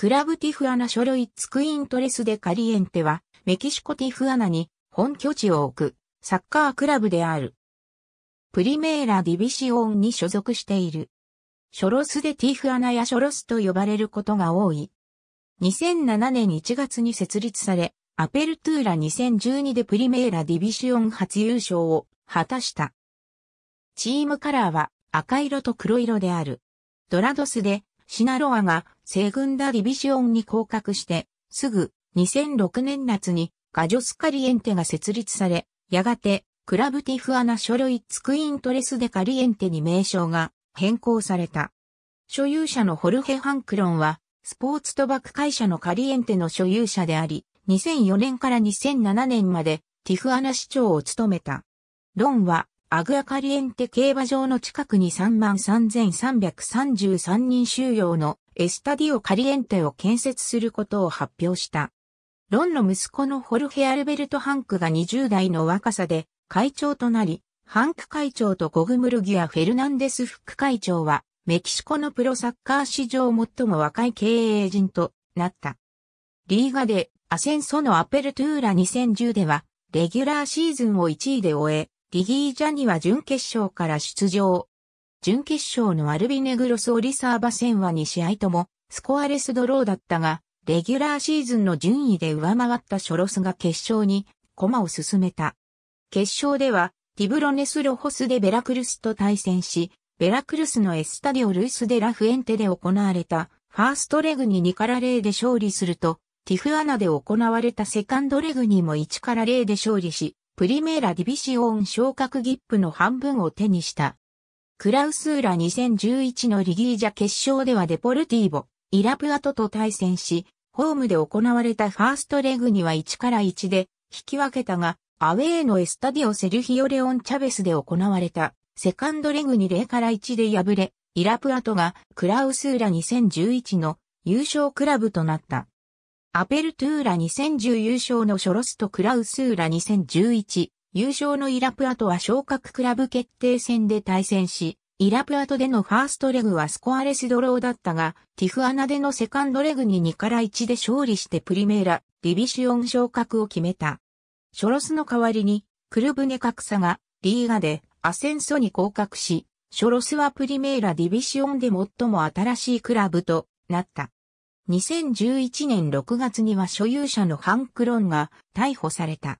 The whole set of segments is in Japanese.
クラブティフアナ書類ツクイントレスでカリエンテは、メキシコティフアナに本拠地を置くサッカークラブである。プリメーラディビシオンに所属している。ショロスでティフアナやショロスと呼ばれることが多い。2007年1月に設立され、アペルトゥーラ2012でプリメーラディビシオン初優勝を果たした。チームカラーは赤色と黒色である。ドラドスでシナロアが西軍ダディビジオンに降格して、すぐ2006年夏にガジョスカリエンテが設立され、やがてクラブティフアナショロイツクイントレスデカリエンテに名称が変更された。所有者のホルヘ・ハンクロンは、スポーツ賭博会社のカリエンテの所有者であり、2004年から2007年までティフアナ市長を務めた。ロンはアグアカリエンテ競馬場の近くに33,333人収容のエスタディオ・カリエンテを建設することを発表した。ロンの息子のホルヘ・アルベルト・ハンクが20代の若さで会長となり、ハンク会長とゴグムルギア・フェルナンデス副会長は、メキシコのプロサッカー史上最も若い経営陣となった。リーガでアセンソのアペルトゥーラ2010では、レギュラーシーズンを1位で終え、リギー・ジャニは準決勝から出場。準決勝のアルビネグロス・オリサーバ戦は2試合ともスコアレスドローだったが、レギュラーシーズンの順位で上回ったショロスが決勝に駒を進めた。決勝ではティブロネス・ロホスでベラクルスと対戦し、ベラクルスのエスタディオ・ルイス・デ・ラフエンテで行われたファーストレグに2から0で勝利すると、ティフアナで行われたセカンドレグにも1から0で勝利し、プリメーラディビシオン昇格ギップの半分を手にした。クラウスーラ2011のリギージャ決勝ではデポルティーボ、イラプアトと対戦し、ホームで行われたファーストレグには1から1で引き分けたが、アウェーのエスタディオ・セルヒオ・レオン・チャベスで行われたセカンドレグに0から1で敗れ、イラプアトがクラウスーラ2011の優勝クラブとなった。アペルトゥーラ2010優勝のショロスとクラウスーラ2011、優勝のイラプアとは昇格クラブ決定戦で対戦し、イラプアとでのファーストレグはスコアレスドローだったが、ティフアナでのセカンドレグに2から1で勝利してプリメーラ、ディビシオン昇格を決めた。ショロスの代わりに、クルブネ格差が、リーガで、アセンソに降格し、ショロスはプリメーラディビシオンで最も新しいクラブとなった。2011年6月には所有者のハンクロンが逮捕された。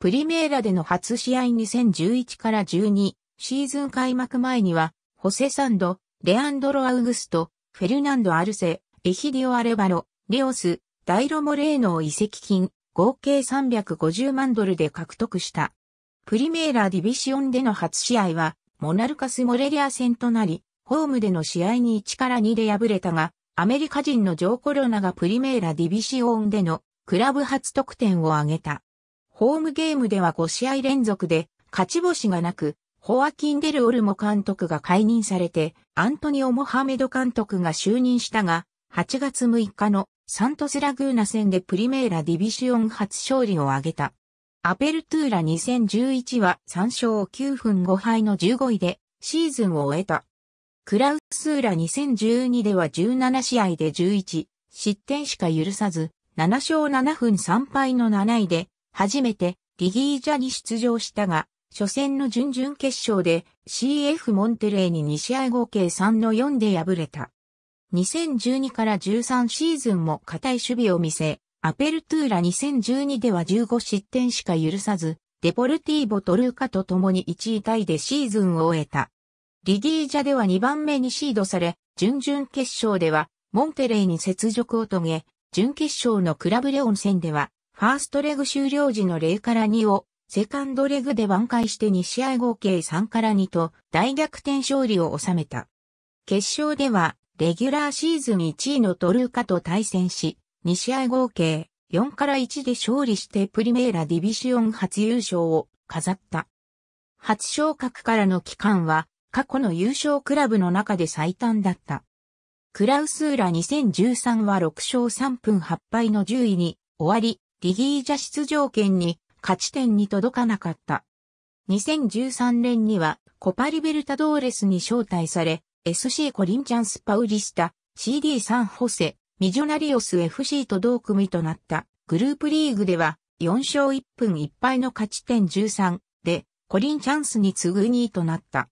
プリメーラでの初試合2011から12シーズン開幕前には、ホセサンド、レアンドロ・アウグスト、フェルナンド・アルセ、エヒディオ・アレバロ、レオス、ダイロ・モレーノを移籍金、合計350万ドルで獲得した。プリメーラディビシオンでの初試合は、モナルカス・モレリア戦となり、ホームでの試合に1から2で敗れたが、アメリカ人のジョー・コロナがプリメーラ・ディビシオンでのクラブ初得点を挙げた。ホームゲームでは5試合連続で勝ち星がなく、ホアキン・デル・オルモ監督が解任されて、アントニオ・モハメド監督が就任したが、8月6日のサントスラグーナ戦でプリメーラ・ディビシオン初勝利を挙げた。アペルトゥーラ2011は3勝9分5敗の15位でシーズンを終えた。クラウスーラ2012では17試合で11、失点しか許さず、7勝7分3敗の7位で、初めてリギージャに出場したが、初戦の準々決勝で CF モンテレーに2試合合計3の4で敗れた。2012から13シーズンも固い守備を見せ、アペルトゥーラ2012では15失点しか許さず、デポルティーボ・トルーカと共に1位タイでシーズンを終えた。リディージャでは2番目にシードされ、準々決勝では、モンテレイに雪辱を遂げ、準決勝のクラブレオン戦では、ファーストレグ終了時の0から2を、セカンドレグで挽回して2試合合計3から2と大逆転勝利を収めた。決勝では、レギュラーシーズン1位のトルーカと対戦し、2試合合計4から1で勝利してプリメーラディビシオン初優勝を飾った。初昇格からの期間は過去の優勝クラブの中で最短だった。クラウスーラ2013は6勝3分8敗の10位に終わり、リギージャ出場権に勝ち点に届かなかった。2013年にはコパリベルタドーレスに招待され、SC コリンチャンスパウリスタ、CD サンホセ、ミジョナリオス FC と同組となったグループリーグでは4勝1分1敗の勝ち点13でコリンチャンスに次ぐ2位となった。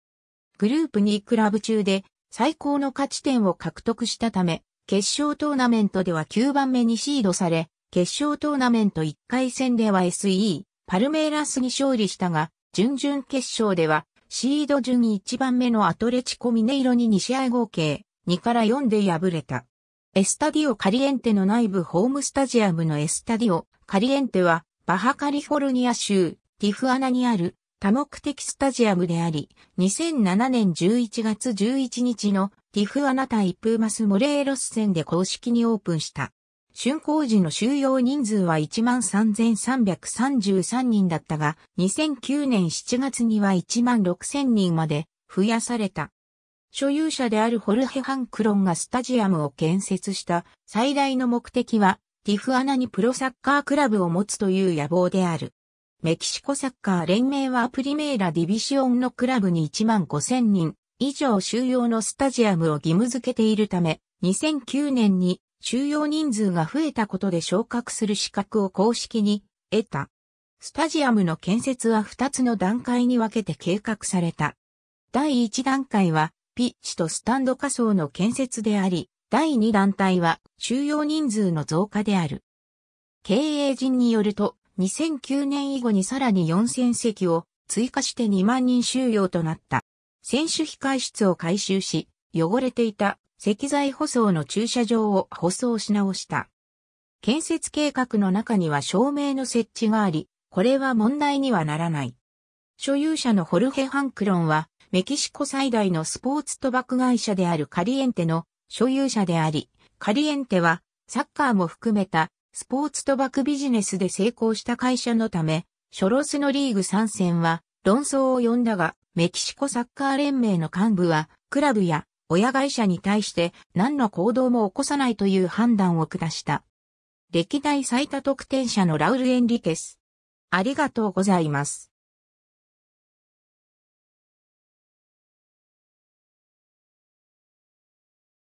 グループ2クラブ中で最高の勝ち点を獲得したため、決勝トーナメントでは9番目にシードされ、決勝トーナメント1回戦では SE、パルメイラスに勝利したが、準々決勝では、シード順1番目のアトレチコミネイロに2試合合計、2から4で敗れた。エスタディオカリエンテの内部ホームスタジアムのエスタディオカリエンテは、バハカリフォルニア州ティフアナにある多目的スタジアムであり、2007年11月11日のティフアナ対プーマスモレーロス戦で公式にオープンした。竣工時の収容人数は13,333人だったが、2009年7月には16,000人まで増やされた。所有者であるホルヘ・ハンクロンがスタジアムを建設した最大の目的は、ティフアナにプロサッカークラブを持つという野望である。メキシコサッカー連盟はプリメーラディビシオンのクラブに1万5千人以上収容のスタジアムを義務付けているため、2009年に収容人数が増えたことで昇格する資格を公式に得た。スタジアムの建設は2つの段階に分けて計画された。第1段階は、ピッチとスタンド仮想の建設であり、第2段階は収容人数の増加である。経営陣によると、2009年以後にさらに4000席を追加して2万人収容となった。選手控室を改修し、汚れていた石材舗装の駐車場を舗装し直した。建設計画の中には照明の設置があり、これは問題にはならない。所有者のホルヘ・ハンクロンは、メキシコ最大のスポーツ賭博会社であるカリエンテの所有者であり、カリエンテはサッカーも含めたスポーツ賭博ビジネスで成功した会社のため、ショロスのリーグ参戦は論争を呼んだが、メキシコサッカー連盟の幹部は、クラブや親会社に対して何の行動も起こさないという判断を下した。歴代最多得点者のラウル・エンリケス。ありがとうございます。